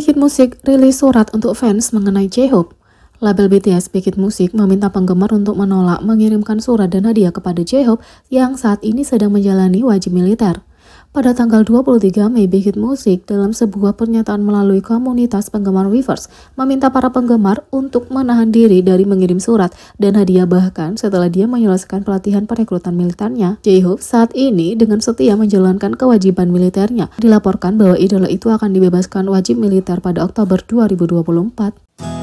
Bikin Musik rilis surat untuk fans mengenai J-Hope. Label BTS Bikin Music meminta penggemar untuk menolak mengirimkan surat dan hadiah kepada J-Hope yang saat ini sedang menjalani wajib militer. Pada tanggal 23 Mei Big Hit Music dalam sebuah pernyataan melalui komunitas penggemar Weavers meminta para penggemar untuk menahan diri dari mengirim surat dan hadiah bahkan setelah dia menyelesaikan pelatihan perekrutan militernya. J-Hope saat ini dengan setia menjalankan kewajiban militernya. Dilaporkan bahwa idola itu akan dibebaskan wajib militer pada Oktober 2024.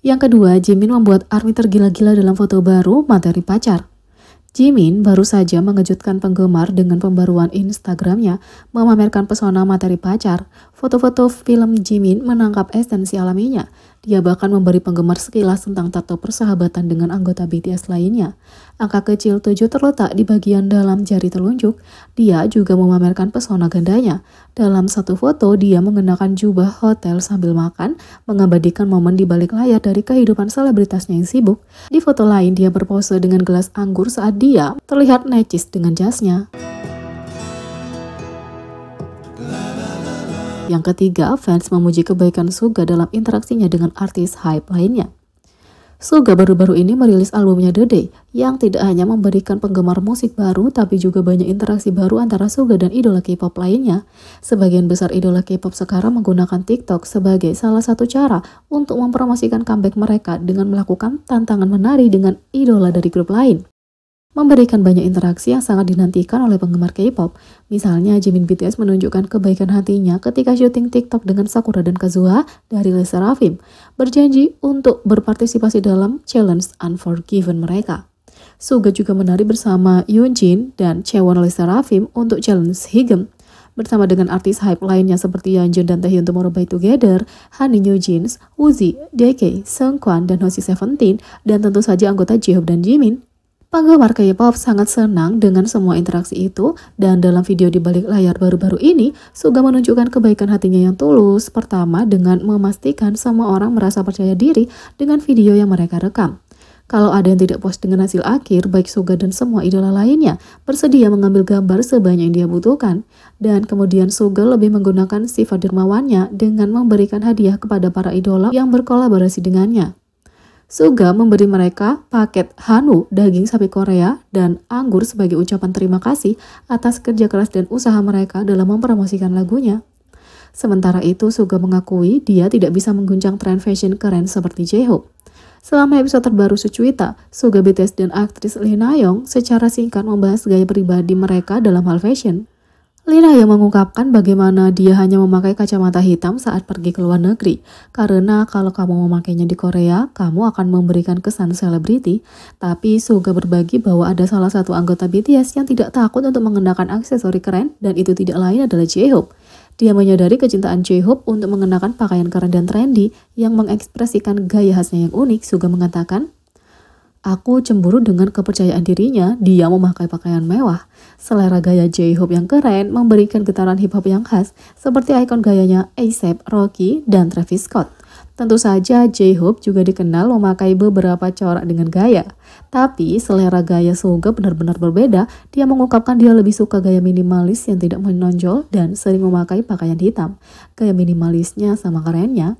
Yang kedua, Jimin membuat ARMY tergila-gila dalam foto baru materi pacar. Jimin baru saja mengejutkan penggemar dengan pembaruan Instagramnya memamerkan pesona materi pacar. Foto-foto film Jimin menangkap esensi alaminya, dia bahkan memberi penggemar sekilas tentang tato persahabatan dengan anggota BTS lainnya. Angka kecil 7 terletak di bagian dalam jari telunjuk. Dia juga memamerkan pesona gandanya. Dalam satu foto, dia mengenakan jubah hotel sambil makan, mengabadikan momen di balik layar dari kehidupan selebritasnya yang sibuk. Di foto lain, dia berpose dengan gelas anggur saat dia terlihat necis dengan jasnya. Yang ketiga, fans memuji kebaikan Suga dalam interaksinya dengan artis hype lainnya. Suga baru-baru ini merilis albumnya The Day yang tidak hanya memberikan penggemar musik baru tapi juga banyak interaksi baru antara Suga dan idola K-pop lainnya. Sebagian besar idola K-pop sekarang menggunakan TikTok sebagai salah satu cara untuk mempromosikan comeback mereka dengan melakukan tantangan menari dengan idola dari grup lain memberikan banyak interaksi yang sangat dinantikan oleh penggemar K-pop. Misalnya, Jimin BTS menunjukkan kebaikan hatinya ketika syuting TikTok dengan Sakura dan Kazuha dari Lisa Rafim, berjanji untuk berpartisipasi dalam challenge Unforgiven mereka. Suga juga menari bersama Jin dan Chewon Lisa Rafim untuk challenge Higem. Bersama dengan artis hype lainnya seperti Yeonjun dan Taehyun Tomorrow by Together, Hani New Jeans, Uzi, DK, Seungkwan, dan Hoshi Seventeen, dan tentu saja anggota j dan Jimin, Penggemar K-pop sangat senang dengan semua interaksi itu dan dalam video di balik layar baru-baru ini, Suga menunjukkan kebaikan hatinya yang tulus. Pertama, dengan memastikan semua orang merasa percaya diri dengan video yang mereka rekam. Kalau ada yang tidak puas dengan hasil akhir, baik Suga dan semua idola lainnya bersedia mengambil gambar sebanyak yang dia butuhkan. Dan kemudian Suga lebih menggunakan sifat dermawannya dengan memberikan hadiah kepada para idola yang berkolaborasi dengannya. Suga memberi mereka paket hanu daging sapi Korea dan anggur sebagai ucapan terima kasih atas kerja keras dan usaha mereka dalam mempromosikan lagunya. Sementara itu, Suga mengakui dia tidak bisa mengguncang tren fashion keren seperti J-Hope. Selama episode terbaru Sucuita, Suga BTS dan aktris Lee Na Young secara singkat membahas gaya pribadi mereka dalam hal fashion. Lina yang mengungkapkan bagaimana dia hanya memakai kacamata hitam saat pergi ke luar negeri, karena kalau kamu memakainya di Korea, kamu akan memberikan kesan selebriti. Tapi Suga berbagi bahwa ada salah satu anggota BTS yang tidak takut untuk mengenakan aksesori keren, dan itu tidak lain adalah J-Hope. Dia menyadari kecintaan J-Hope untuk mengenakan pakaian keren dan trendy yang mengekspresikan gaya khasnya yang unik, Suga mengatakan, Aku cemburu dengan kepercayaan dirinya, dia memakai pakaian mewah. Selera gaya J-Hope yang keren memberikan getaran hip-hop yang khas, seperti ikon gayanya A$AP, Rocky, dan Travis Scott. Tentu saja J-Hope juga dikenal memakai beberapa corak dengan gaya. Tapi selera gaya Suga benar-benar berbeda, dia mengungkapkan dia lebih suka gaya minimalis yang tidak menonjol dan sering memakai pakaian hitam. Gaya minimalisnya sama kerennya.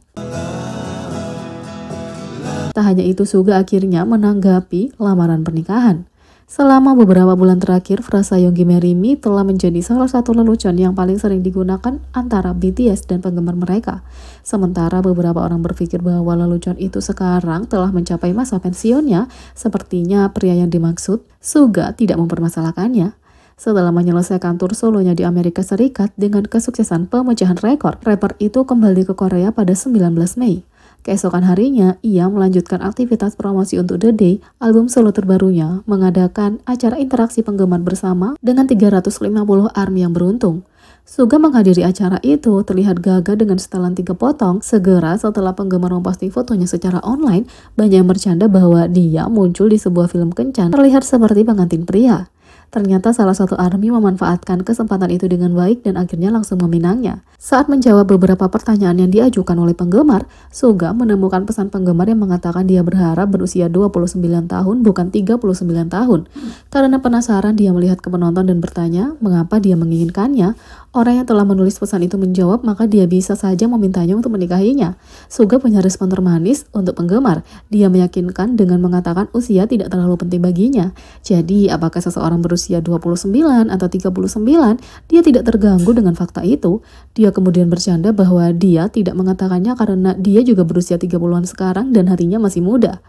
Tak hanya itu, Suga akhirnya menanggapi lamaran pernikahan. Selama beberapa bulan terakhir, frasa Yonggi Merimi telah menjadi salah satu lelucon yang paling sering digunakan antara BTS dan penggemar mereka. Sementara beberapa orang berpikir bahwa lelucon itu sekarang telah mencapai masa pensiunnya, sepertinya pria yang dimaksud, Suga tidak mempermasalahkannya. Setelah menyelesaikan tur solonya di Amerika Serikat dengan kesuksesan pemecahan rekor, rapper itu kembali ke Korea pada 19 Mei. Keesokan harinya, ia melanjutkan aktivitas promosi untuk The Day, album solo terbarunya, mengadakan acara interaksi penggemar bersama dengan 350 ARMY yang beruntung. Suga menghadiri acara itu terlihat gagah dengan setelan tiga potong. Segera setelah penggemar memposting fotonya secara online, banyak yang bercanda bahwa dia muncul di sebuah film kencan terlihat seperti pengantin pria. Ternyata salah satu army memanfaatkan kesempatan itu dengan baik dan akhirnya langsung meminangnya. Saat menjawab beberapa pertanyaan yang diajukan oleh penggemar, Suga menemukan pesan penggemar yang mengatakan dia berharap berusia 29 tahun bukan 39 tahun. Karena penasaran dia melihat ke penonton dan bertanya mengapa dia menginginkannya, orang yang telah menulis pesan itu menjawab maka dia bisa saja memintanya untuk menikahinya. Suga punya respon termanis untuk penggemar. Dia meyakinkan dengan mengatakan usia tidak terlalu penting baginya. Jadi apakah seseorang berusia berusia 29 atau 39, dia tidak terganggu dengan fakta itu. Dia kemudian bercanda bahwa dia tidak mengatakannya karena dia juga berusia 30-an sekarang dan hatinya masih muda.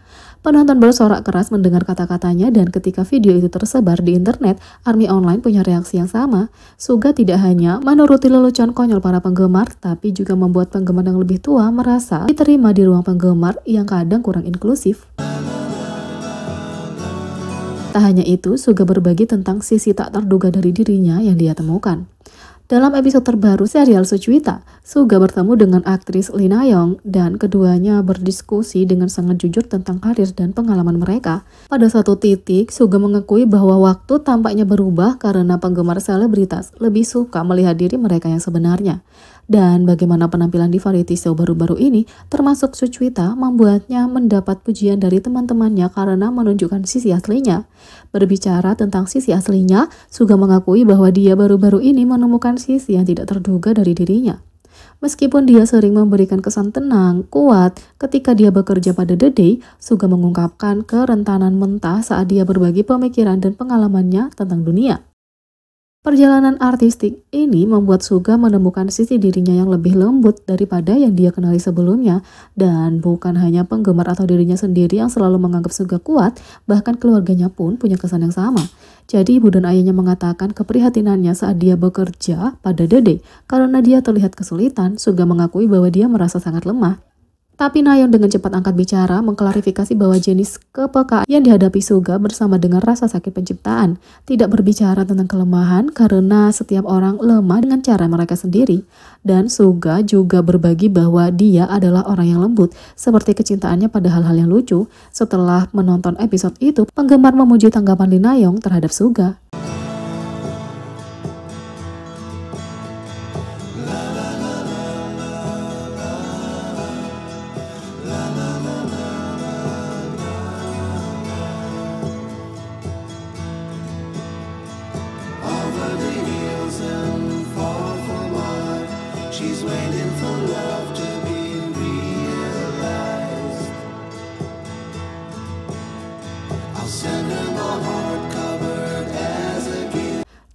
Penonton bersorak keras mendengar kata-katanya dan ketika video itu tersebar di internet, Army Online punya reaksi yang sama. Suga tidak hanya menuruti lelucon konyol para penggemar, tapi juga membuat penggemar yang lebih tua merasa diterima di ruang penggemar yang kadang kurang inklusif. Tak hanya itu, Suga berbagi tentang sisi tak terduga dari dirinya yang dia temukan. Dalam episode terbaru serial Sucuita, Suga bertemu dengan aktris Lina Yong dan keduanya berdiskusi dengan sangat jujur tentang karir dan pengalaman mereka. Pada satu titik, Suga mengakui bahwa waktu tampaknya berubah karena penggemar selebritas lebih suka melihat diri mereka yang sebenarnya. Dan bagaimana penampilan di variety show baru-baru ini, termasuk Sucwita, membuatnya mendapat pujian dari teman-temannya karena menunjukkan sisi aslinya. Berbicara tentang sisi aslinya, Suga mengakui bahwa dia baru-baru ini menemukan sisi yang tidak terduga dari dirinya. Meskipun dia sering memberikan kesan tenang, kuat, ketika dia bekerja pada The Day, Suga mengungkapkan kerentanan mentah saat dia berbagi pemikiran dan pengalamannya tentang dunia. Perjalanan artistik ini membuat Suga menemukan sisi dirinya yang lebih lembut daripada yang dia kenali sebelumnya dan bukan hanya penggemar atau dirinya sendiri yang selalu menganggap Suga kuat, bahkan keluarganya pun punya kesan yang sama. Jadi ibu dan ayahnya mengatakan keprihatinannya saat dia bekerja pada Dede karena dia terlihat kesulitan, Suga mengakui bahwa dia merasa sangat lemah tapi Nayon dengan cepat angkat bicara mengklarifikasi bahwa jenis kepekaan yang dihadapi Suga bersama dengan rasa sakit penciptaan tidak berbicara tentang kelemahan karena setiap orang lemah dengan cara mereka sendiri. Dan Suga juga berbagi bahwa dia adalah orang yang lembut seperti kecintaannya pada hal-hal yang lucu. Setelah menonton episode itu, penggemar memuji tanggapan Linayong terhadap Suga.